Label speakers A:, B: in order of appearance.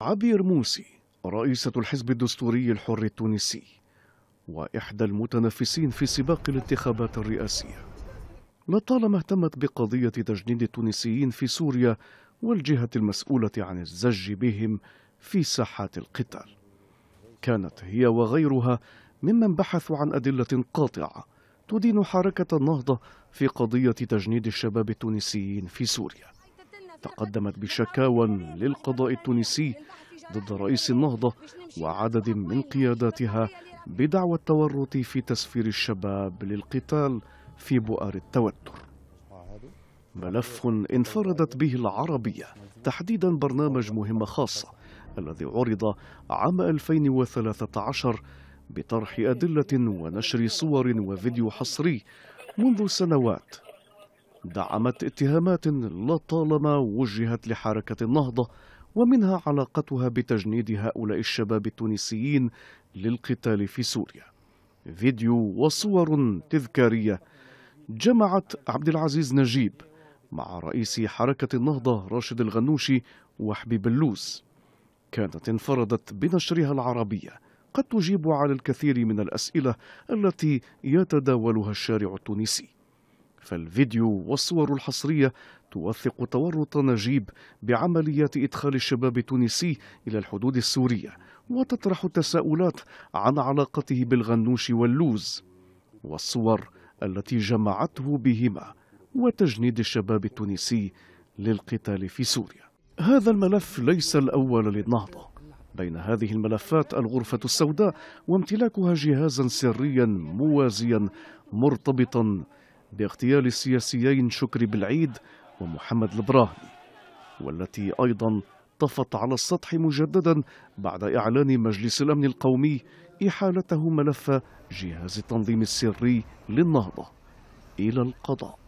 A: عبير موسي رئيسة الحزب الدستوري الحر التونسي وإحدى المتنافسين في سباق الانتخابات الرئاسية لطالما اهتمت بقضية تجنيد التونسيين في سوريا والجهة المسؤولة عن الزج بهم في ساحات القتال كانت هي وغيرها ممن بحثوا عن أدلة قاطعة تدين حركة النهضة في قضية تجنيد الشباب التونسيين في سوريا تقدمت بشكاوى للقضاء التونسي ضد رئيس النهضة وعدد من قياداتها بدعوى التورط في تسفير الشباب للقتال في بؤر التوتر ملف انفردت به العربية تحديدا برنامج مهمة خاصة الذي عرض عام 2013 بطرح أدلة ونشر صور وفيديو حصري منذ سنوات دعمت اتهامات لطالما وجهت لحركة النهضة ومنها علاقتها بتجنيد هؤلاء الشباب التونسيين للقتال في سوريا فيديو وصور تذكارية جمعت عبد العزيز نجيب مع رئيس حركة النهضة راشد الغنوشي وحبيب اللوز كانت انفردت بنشرها العربية قد تجيب على الكثير من الأسئلة التي يتداولها الشارع التونسي فالفيديو والصور الحصرية توثق تورط نجيب بعمليات إدخال الشباب التونسي إلى الحدود السورية وتطرح التساؤلات عن علاقته بالغنوش واللوز والصور التي جمعته بهما وتجنيد الشباب التونسي للقتال في سوريا هذا الملف ليس الأول للنهضة بين هذه الملفات الغرفة السوداء وامتلاكها جهازا سريا موازيا مرتبطا باغتيال السياسيين شكري بالعيد ومحمد البراهني والتي أيضا طفت على السطح مجددا بعد إعلان مجلس الأمن القومي إحالته ملف جهاز التنظيم السري للنهضة إلى القضاء